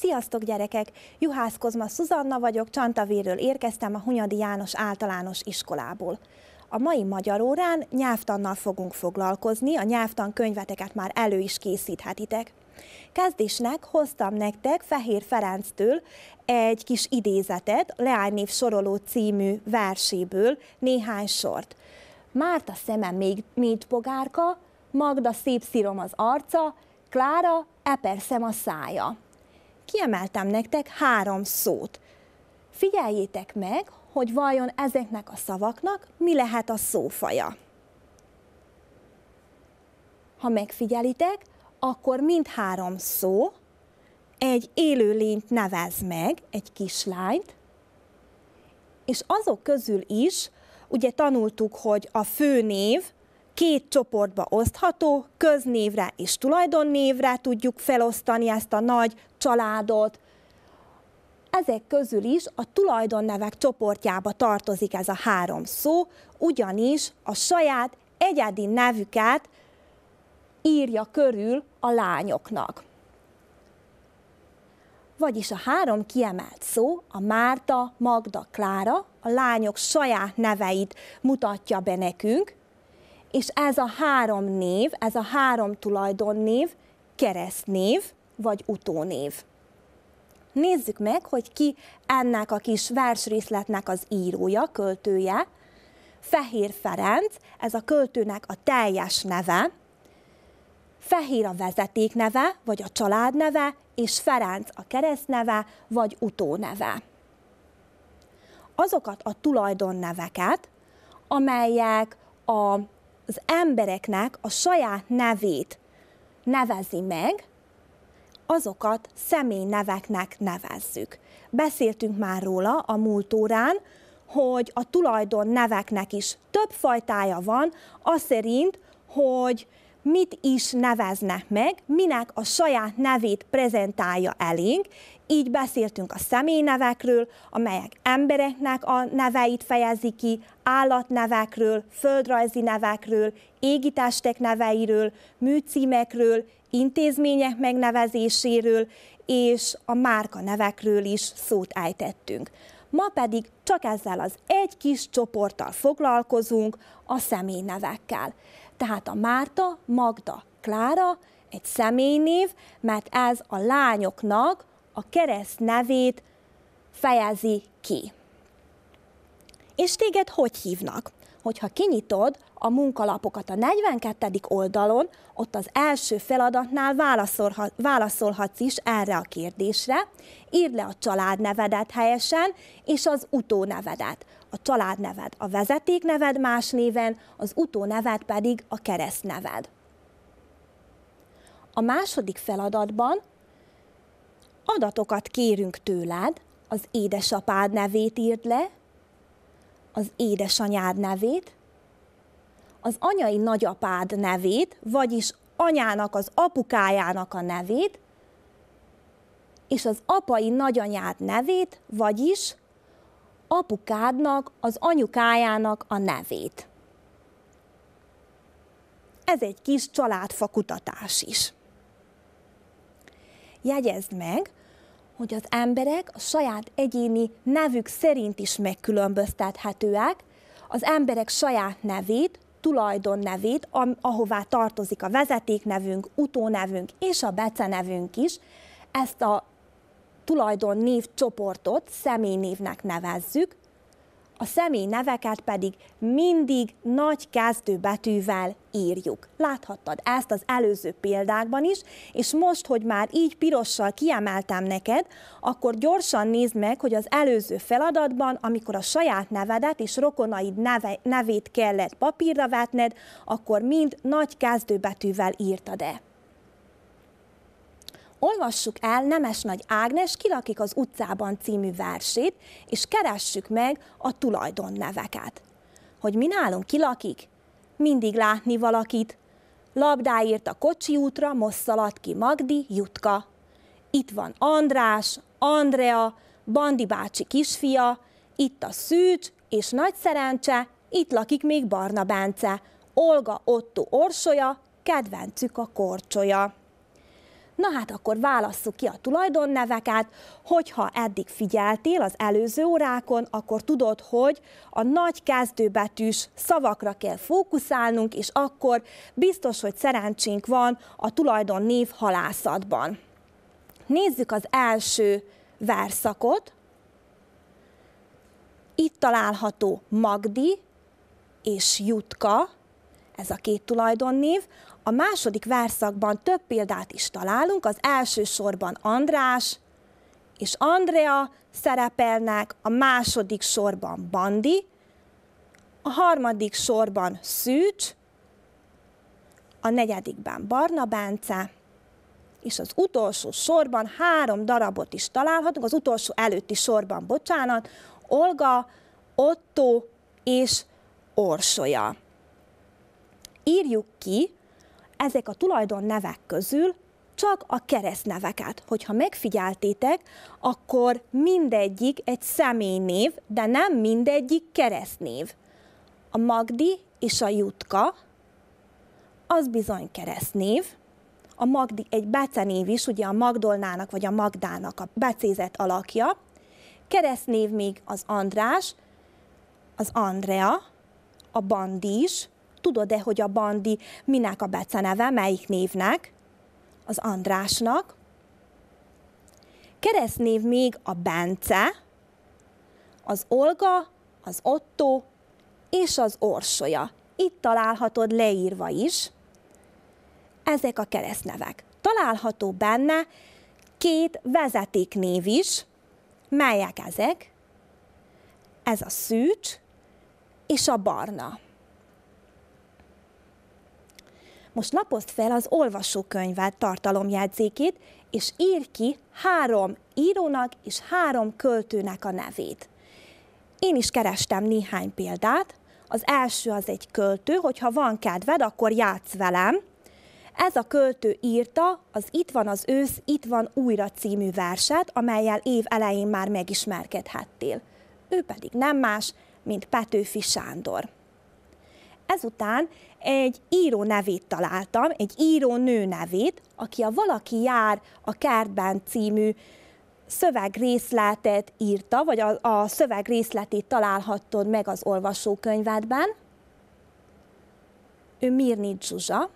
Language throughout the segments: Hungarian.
Sziasztok gyerekek! Juhász Kozma Szuzanna vagyok, Csantavérről érkeztem a Hunyadi János általános iskolából. A mai magyar órán nyelvtannal fogunk foglalkozni, a nyelvtan könyveteket már elő is készíthetitek. Kezdésnek hoztam nektek Fehér Ferenctől egy kis idézetet, Leánynév soroló című verséből néhány sort. Márta szemem még mint pogárka, Magda szép szírom az arca, Klára eperszem a szája kiemeltem nektek három szót. Figyeljétek meg, hogy vajon ezeknek a szavaknak mi lehet a szófaja. Ha megfigyelitek, akkor mindhárom szó egy lényt nevez meg, egy kislányt, és azok közül is, ugye tanultuk, hogy a főnév két csoportba osztható, köznévre és tulajdonnévre tudjuk felosztani ezt a nagy családot. Ezek közül is a tulajdonnevek csoportjába tartozik ez a három szó, ugyanis a saját egyedi nevüket írja körül a lányoknak. Vagyis a három kiemelt szó, a Márta, Magda, Klára, a lányok saját neveit mutatja be nekünk, és ez a három név, ez a három tulajdonnév keresztnév vagy utónév. Nézzük meg, hogy ki ennek a kis versrészletnek az írója, költője. Fehér Ferenc, ez a költőnek a teljes neve, Fehér a vezeték neve, vagy a család neve, és Ferenc a keresztneve, vagy utóneve. Azokat a tulajdonneveket, amelyek a az embereknek a saját nevét nevezi meg, azokat személyneveknek nevezzük. Beszéltünk már róla a múlt órán, hogy a tulajdon neveknek is több fajtája van, az szerint, hogy mit is nevezne meg, minek a saját nevét prezentálja elénk, így beszéltünk a személynevekről, amelyek embereknek a neveit fejezi ki, állatnevekről, földrajzi nevekről, égitestek neveiről, műcímekről, intézmények megnevezéséről, és a márka nevekről is szót ejtettünk. Ma pedig csak ezzel az egy kis csoporttal foglalkozunk, a személynevekkel. Tehát a Márta, Magda, Klára egy személynév, mert ez a lányoknak a kereszt nevét fejezi ki. És téged hogy hívnak? hogyha kinyitod a munkalapokat a 42. oldalon, ott az első feladatnál válaszolhatsz is erre a kérdésre, írd le a családnevedet helyesen, és az utónevedet. A családneved a vezetékneved más néven, az utóneved pedig a keresztneved. A második feladatban adatokat kérünk tőled, az édesapád nevét írd le, az édesanyád nevét, az anyai nagyapád nevét, vagyis anyának, az apukájának a nevét, és az apai nagyanyád nevét, vagyis apukádnak, az anyukájának a nevét. Ez egy kis családfakutatás is. Jegyezd meg, hogy az emberek a saját egyéni nevük szerint is megkülönböztethetőek, az emberek saját nevét, tulajdon nevét, ahová tartozik a vezetéknevünk, utónevünk és a becenevünk is, ezt a tulajdon név csoportot személynévnek nevezzük, a személy neveket pedig mindig nagy kezdőbetűvel írjuk. Láthattad ezt az előző példákban is, és most, hogy már így pirossal kiemeltem neked, akkor gyorsan nézd meg, hogy az előző feladatban, amikor a saját nevedet és rokonaid neve, nevét kellett papírra vetned, akkor mind nagy kezdőbetűvel írtad-e olvassuk el Nemes Nagy Ágnes kilakik az utcában című versét, és keressük meg a tulajdon neveket. Hogy mi nálunk kilakik? Mindig látni valakit. Labdáért a kocsi útra, most szaladt ki Magdi, Jutka. Itt van András, Andrea, Bandi bácsi kisfia, itt a Szűcs és Nagy Szerencse, itt lakik még Barna Bence, Olga Otto Orsolya, kedvencük a korcsolya. Na hát akkor válasszuk ki a tulajdonneveket, hogyha eddig figyeltél az előző órákon, akkor tudod, hogy a nagy kezdőbetűs szavakra kell fókuszálnunk, és akkor biztos, hogy szerencsénk van a tulajdonnév halászatban. Nézzük az első verszakot. Itt található Magdi és Jutka, ez a két tulajdonnév. A második verszakban több példát is találunk, az elsősorban András és Andrea szerepelnek, a második sorban Bandi, a harmadik sorban Szűcs, a negyedikben Barna Bence, és az utolsó sorban három darabot is találhatunk, az utolsó előtti sorban, bocsánat, Olga, Otto és Orsolya. Írjuk ki ezek a tulajdonnevek közül csak a keresztneveket. Hogyha megfigyeltétek, akkor mindegyik egy személynév, de nem mindegyik keresztnév. A Magdi és a Jutka, az bizony keresztnév. A Magdi egy becenév is, ugye a Magdolnának vagy a Magdának a becézet alakja. Keresztnév még az András, az Andrea, a Bandi is tudod-e, hogy a bandi minek a beceneve, melyik névnek? Az Andrásnak. Keresztnév még a Bence, az Olga, az Otto és az Orsolya. Itt találhatod leírva is. Ezek a keresztnevek. Található benne két vezetéknév is. Melyek ezek? Ez a szűcs és a barna. Most lapozd fel az olvasókönyvát tartalomjegyzékét, és írj ki három írónak és három költőnek a nevét. Én is kerestem néhány példát. Az első az egy költő, hogyha van kedved, akkor játsz velem. Ez a költő írta az Itt van az ősz, itt van újra című verset, amelyel év elején már megismerkedhettél. Ő pedig nem más, mint Petőfi Sándor. Ezután egy író nevét találtam, egy író nő nevét, aki a Valaki jár a kertben című szövegrészletet írta, vagy a, a szövegrészletét találhattod meg az olvasókönyvedben. Ő Mirni Zsuzsa.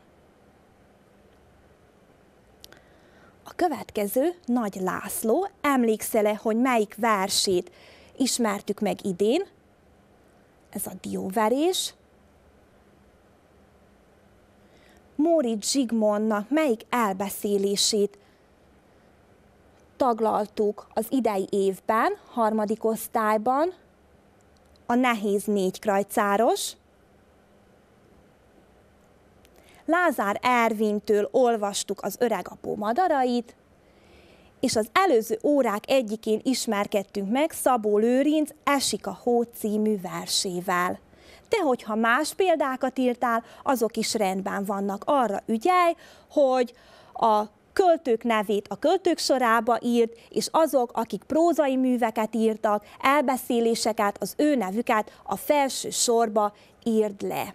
A következő Nagy László. Emlékszel-e, hogy melyik versét ismertük meg idén? Ez a dióverés. Móri Zsigmondnak melyik elbeszélését taglaltuk az idei évben, harmadik osztályban, a nehéz négy krajcáros. Lázár Ervintől olvastuk az öregapó madarait, és az előző órák egyikén ismerkedtünk meg Szabó Lőrinc Esik a hó című versével de hogyha más példákat írtál, azok is rendben vannak. Arra ügyelj, hogy a költők nevét a költők sorába írt, és azok, akik prózai műveket írtak, elbeszéléseket, az ő nevüket a felső sorba írd le.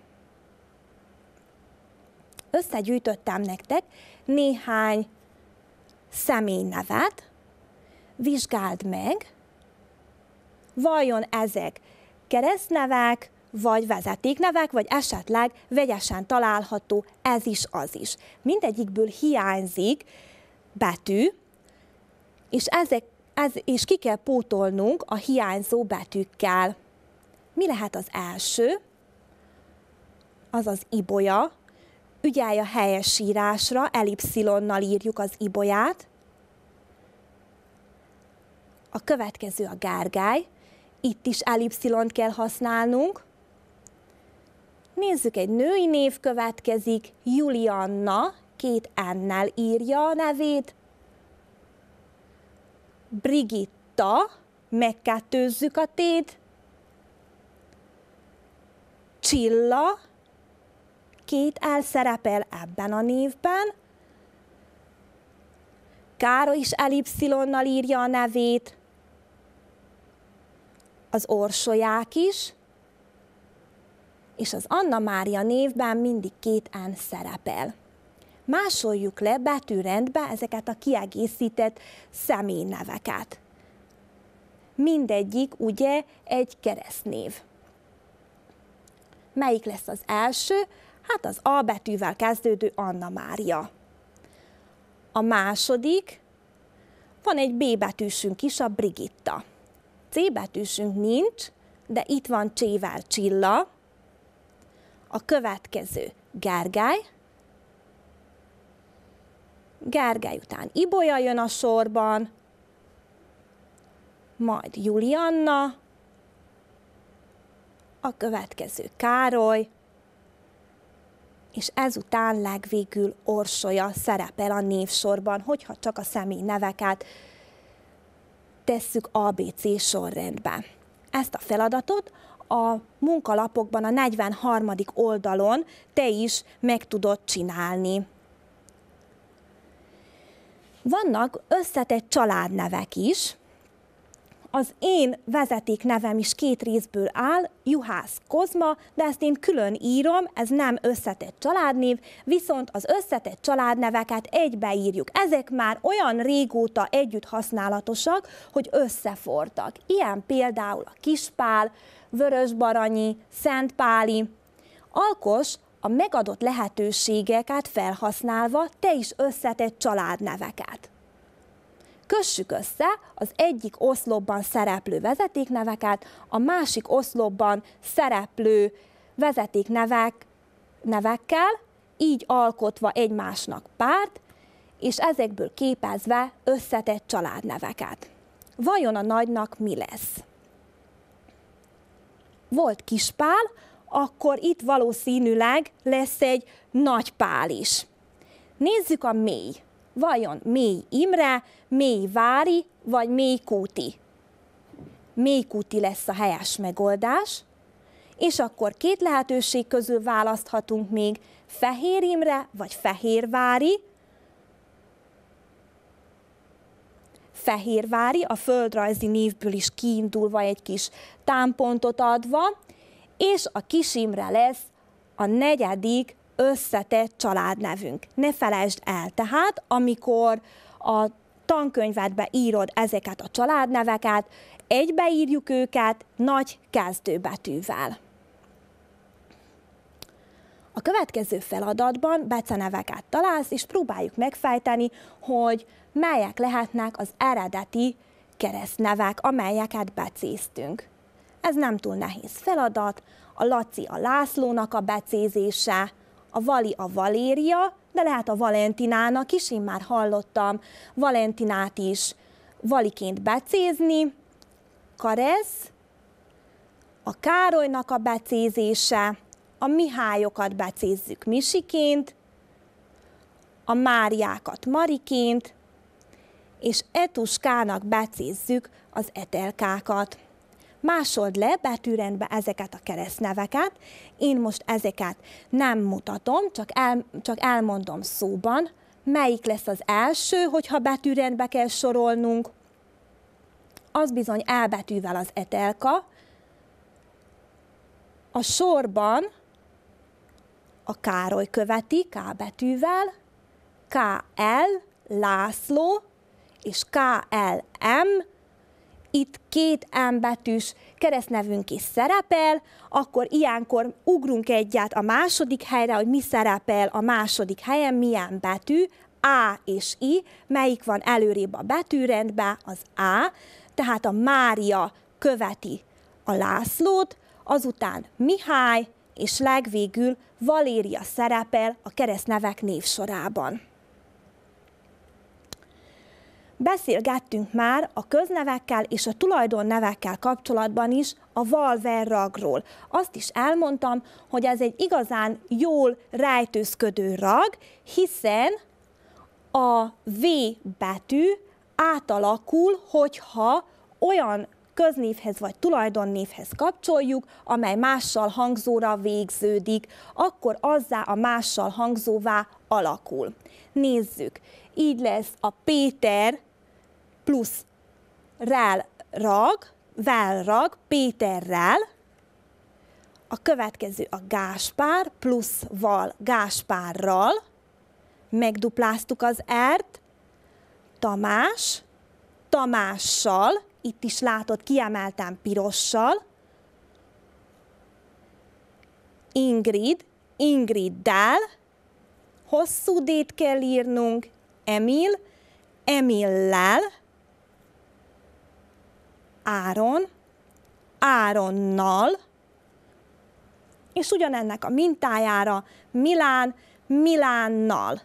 Összegyűjtöttem nektek néhány személynevet, vizsgáld meg, vajon ezek keresztnevek, vagy vezetéknevek, vagy esetleg vegyesen található ez is, az is. Mindegyikből hiányzik betű, és, ezek, ez, és ki kell pótolnunk a hiányzó betűkkel. Mi lehet az első? Az az ibolya. Ügyelj a helyes írásra, elipszilonnal írjuk az ibolyát. A következő a gárgály. Itt is elipszilont kell használnunk. Nézzük, egy női név következik, Julianna, két N-nel írja a nevét, Brigitta, megkettőzzük a tét, Csilla, két el szerepel ebben a névben, Káro is elipszilonnal írja a nevét, az orsolyák is, és az Anna Mária névben mindig két N szerepel. Másoljuk le betűrendbe ezeket a kiegészített személyneveket. Mindegyik ugye egy keresztnév. Melyik lesz az első? Hát az A betűvel kezdődő Anna Mária. A második, van egy B betűsünk is, a Brigitta. C betűsünk nincs, de itt van Csével Csilla, a következő gárgály, Gergely után Ibolya jön a sorban, majd Julianna, a következő Károly, és ezután legvégül Orsolya szerepel a névsorban, hogyha csak a személy neveket tesszük ABC sorrendbe. Ezt a feladatot a munkalapokban a 43. oldalon te is meg tudod csinálni. Vannak összetett családnevek is, az én vezeték nevem is két részből áll, Juhász Kozma, de ezt én külön írom, ez nem összetett családnév, viszont az összetett családneveket egybeírjuk. Ezek már olyan régóta együtt használatosak, hogy összefortak. Ilyen például a Kispál, Vörösbaranyi, Szentpáli. Alkos a megadott lehetőségeket felhasználva te is összetett családneveket. Kössük össze az egyik oszlopban szereplő vezetékneveket, a másik oszlopban szereplő vezetéknevek nevekkel, így alkotva egymásnak párt, és ezekből képezve összetett családneveket. Vajon a nagynak mi lesz? Volt kispál, akkor itt valószínűleg lesz egy nagypál is. Nézzük a mély vajon Mély Imre, Mély Vári vagy Mély Kúti? Mély Kúti lesz a helyes megoldás, és akkor két lehetőség közül választhatunk még Fehér Imre vagy fehér Fehér Fehérvári a földrajzi névből is kiindulva egy kis támpontot adva, és a Kis Imre lesz a negyedik összetett családnevünk. Ne felejtsd el, tehát amikor a tankönyvedbe írod ezeket a családneveket, egybeírjuk őket nagy kezdőbetűvel. A következő feladatban beceneveket találsz, és próbáljuk megfejteni, hogy melyek lehetnek az eredeti keresztnevek, amelyeket becéztünk. Ez nem túl nehéz feladat, a Laci a Lászlónak a becézése, a Vali a Valéria, de lehet a Valentinának is, én már hallottam Valentinát is valiként becézni. Karesz, a Károlynak a becézése, a Mihályokat becézzük Misiként, a Máriákat Mariként, és Etuskának becézzük az etelkákat másold le betűrendbe ezeket a keresztneveket, én most ezeket nem mutatom, csak, el, csak elmondom szóban, melyik lesz az első, hogyha betűrendbe kell sorolnunk, az bizony elbetűvel betűvel az etelka, a sorban a Károly követi K betűvel, KL, László, és KLM, itt két ámbetűs keresztnevünk is szerepel, akkor ilyenkor ugrunk egyet a második helyre, hogy mi szerepel a második helyen, milyen betű, A és I, melyik van előrébb a betűrendben, az A, tehát a Mária követi a Lászlót, azután Mihály, és legvégül Valéria szerepel a keresztnevek névsorában. Beszélgettünk már a köznevekkel és a tulajdonnevekkel kapcsolatban is a valverragról. Azt is elmondtam, hogy ez egy igazán jól rejtőzködő rag, hiszen a V betű átalakul, hogyha olyan köznévhez vagy tulajdonnévhez kapcsoljuk, amely mással hangzóra végződik, akkor azzá a mással hangzóvá alakul. Nézzük, így lesz a Péter plusz rál rag, rag Péterrel, a következő a Gáspár plusz val Gáspárral, megdupláztuk az ert, Tamás, Tamással, itt is látod, kiemeltem pirossal, Ingrid, Ingriddel, hosszú dét kell írnunk, Emil, Emillel, Áron, Áronnal, és ugyanennek a mintájára Milán, Milánnal.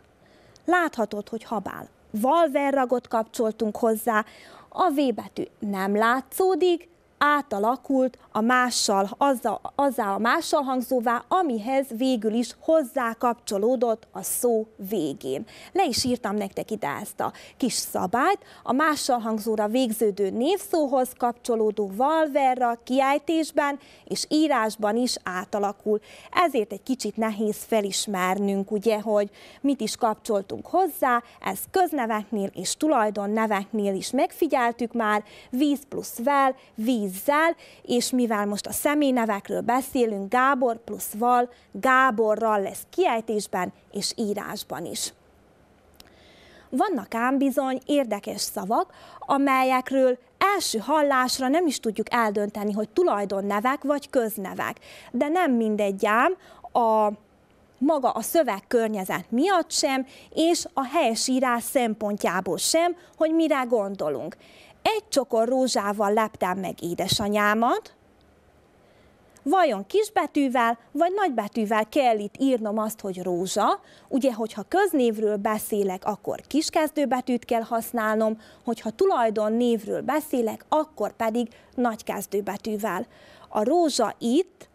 Láthatod, hogy habál. Valverragot kapcsoltunk hozzá, a V betű nem látszódik, átalakult a mással, azzal, azzá a mással hangzóvá, amihez végül is hozzá kapcsolódott a szó végén. Le is írtam nektek ide ezt a kis szabályt, a mással hangzóra végződő névszóhoz kapcsolódó valverra kiejtésben és írásban is átalakul. Ezért egy kicsit nehéz felismernünk, ugye, hogy mit is kapcsoltunk hozzá, ez közneveknél és tulajdonneveknél is megfigyeltük már, víz plusz vel, víz val és mivel most a személynevekről beszélünk, Gábor plusz Val, Gáborral lesz kiejtésben és írásban is. Vannak ám bizony érdekes szavak, amelyekről első hallásra nem is tudjuk eldönteni, hogy tulajdonnevek vagy köznevek. De nem mindegy ám a maga a szöveg környezet miatt sem, és a helyesírás szempontjából sem, hogy mire gondolunk. Egy csokor rózsával leptem meg édesanyámat, vajon kisbetűvel vagy nagybetűvel kell itt írnom azt, hogy rózsa. Ugye, hogyha köznévről beszélek, akkor kiskezdőbetűt kell használnom, hogyha tulajdonnévről beszélek, akkor pedig nagykezdőbetűvel. A rózsa itt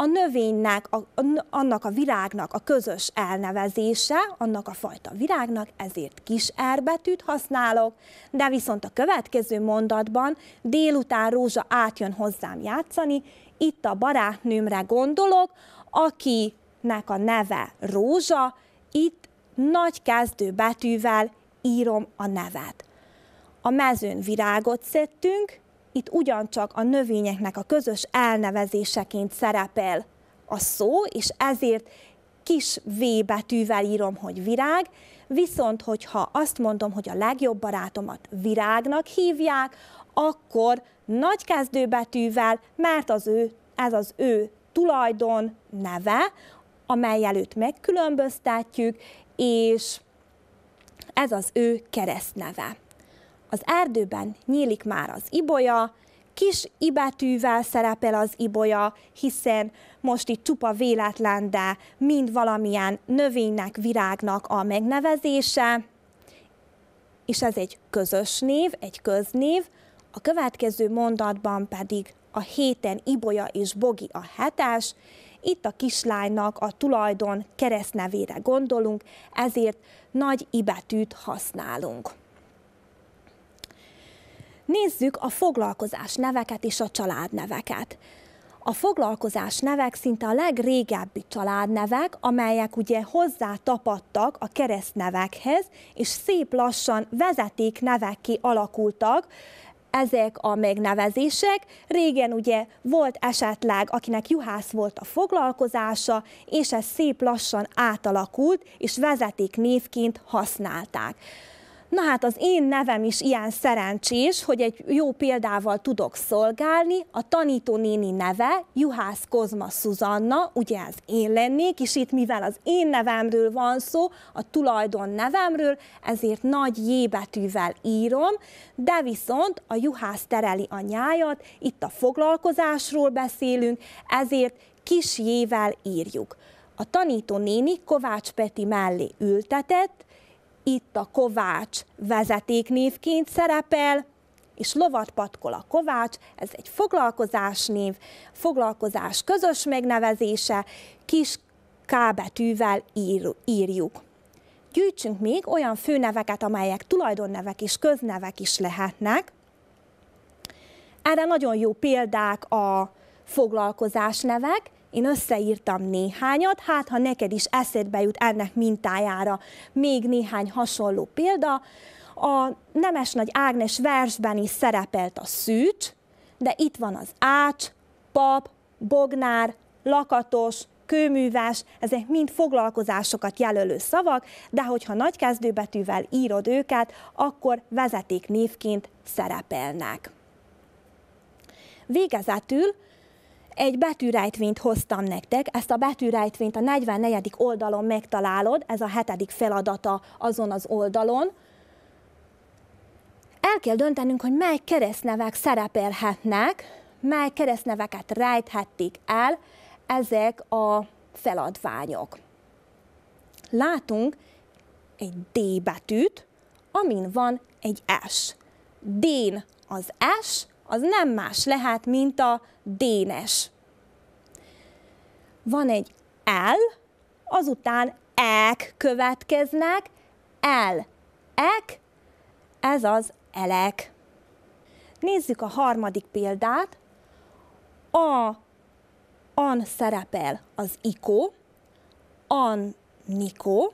a növénynek, a, a, annak a virágnak a közös elnevezése, annak a fajta virágnak, ezért kis erbetűt használok, de viszont a következő mondatban délután Rózsa átjön hozzám játszani, itt a barátnőmre gondolok, akinek a neve Rózsa, itt nagy kezdő betűvel írom a nevet. A mezőn virágot szedtünk, itt ugyancsak a növényeknek a közös elnevezéseként szerepel a szó, és ezért kis V betűvel írom, hogy virág, viszont hogyha azt mondom, hogy a legjobb barátomat virágnak hívják, akkor nagy kezdőbetűvel, mert az ő, ez az ő tulajdon neve, amely előtt megkülönböztetjük, és ez az ő keresztneve. Az erdőben nyílik már az ibolya, kis ibetűvel szerepel az ibolya, hiszen most itt csupa véletlen, de mind valamilyen növénynek, virágnak a megnevezése, és ez egy közös név, egy köznév, a következő mondatban pedig a héten ibolya és bogi a hetes, itt a kislánynak a tulajdon keresztnevére gondolunk, ezért nagy ibetűt használunk. Nézzük a foglalkozás neveket és a családneveket. A foglalkozás nevek szinte a legrégebbi családnevek, amelyek ugye hozzá tapadtak a keresztnevekhez, és szép lassan vezeték nevekké alakultak, ezek a megnevezések. Régen ugye volt esetleg, akinek juhász volt a foglalkozása, és ez szép lassan átalakult, és vezeték névként használták. Na hát az én nevem is ilyen szerencsés, hogy egy jó példával tudok szolgálni. A tanítónéni neve Juhász Kozma Szuzanna, ugye ez én lennék, és itt mivel az én nevemről van szó, a tulajdon nevemről, ezért nagy J betűvel írom, de viszont a juhász tereli a nyájat, itt a foglalkozásról beszélünk, ezért kis jével írjuk. A tanító néni Kovács Peti mellé ültetett, itt a Kovács vezetéknévként szerepel, és lovat patkol a Kovács, ez egy foglalkozásnév, foglalkozás közös megnevezése, kis K betűvel ír, írjuk. Gyűjtsünk még olyan főneveket, amelyek tulajdonnevek és köznevek is lehetnek. Erre nagyon jó példák a foglalkozás nevek, én összeírtam néhányat, hát ha neked is eszedbe jut ennek mintájára még néhány hasonló példa, a Nemes Nagy Ágnes versben is szerepelt a szűcs, de itt van az ács, pap, bognár, lakatos, kőműves, ezek mind foglalkozásokat jelölő szavak, de hogyha nagy kezdőbetűvel írod őket, akkor vezeték névként szerepelnek. Végezetül egy betűrejtvényt hoztam nektek, ezt a betűrejtvényt a 44. oldalon megtalálod, ez a hetedik feladata azon az oldalon. El kell döntenünk, hogy mely keresztnevek szerepelhetnek, mely keresztneveket rejthették el ezek a feladványok. Látunk egy D betűt, amin van egy S. D-n az S, az nem más lehet, mint a dénes. Van egy el, azután ek következnek, el, ek, ez az elek. Nézzük a harmadik példát. A, an szerepel az ikó, an nikó.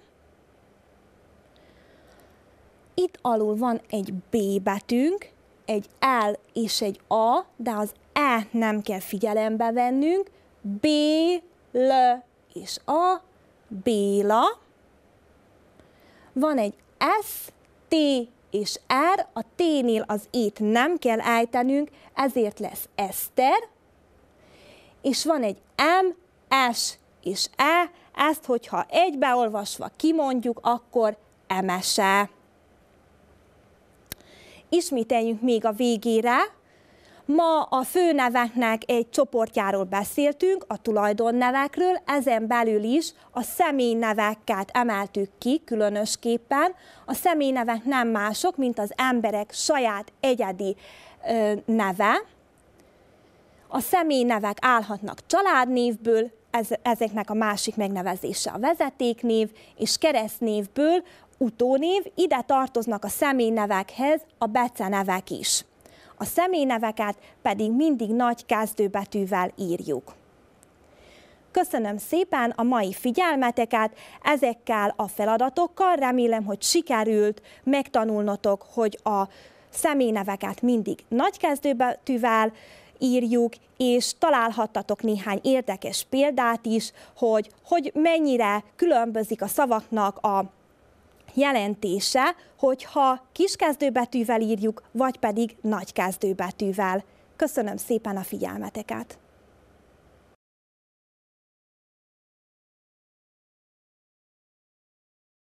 Itt alul van egy B betűnk, egy L és egy A, de az E nem kell figyelembe vennünk, B, L és A, Béla. Van egy S, T és R, a T-nél az ét nem kell ejtenünk, ezért lesz Eszter, és van egy M, S és E, ezt, hogyha egybeolvasva kimondjuk, akkor emese ismételjünk még a végére. Ma a főneveknek egy csoportjáról beszéltünk, a tulajdonnevekről, ezen belül is a személyneveket emeltük ki különösképpen. A személynevek nem mások, mint az emberek saját egyedi ö, neve. A személynevek állhatnak családnévből, ez, ezeknek a másik megnevezése a vezetéknév, és keresztnévből utónév, ide tartoznak a személynevekhez a becenevek is. A személyneveket pedig mindig nagy kezdőbetűvel írjuk. Köszönöm szépen a mai figyelmeteket, ezekkel a feladatokkal remélem, hogy sikerült megtanulnotok, hogy a személyneveket mindig nagy kezdőbetűvel írjuk, és találhattatok néhány érdekes példát is, hogy, hogy mennyire különbözik a szavaknak a jelentése, hogyha kiskezdőbetűvel írjuk, vagy pedig nagykezdőbetűvel. Köszönöm szépen a figyelmeteket!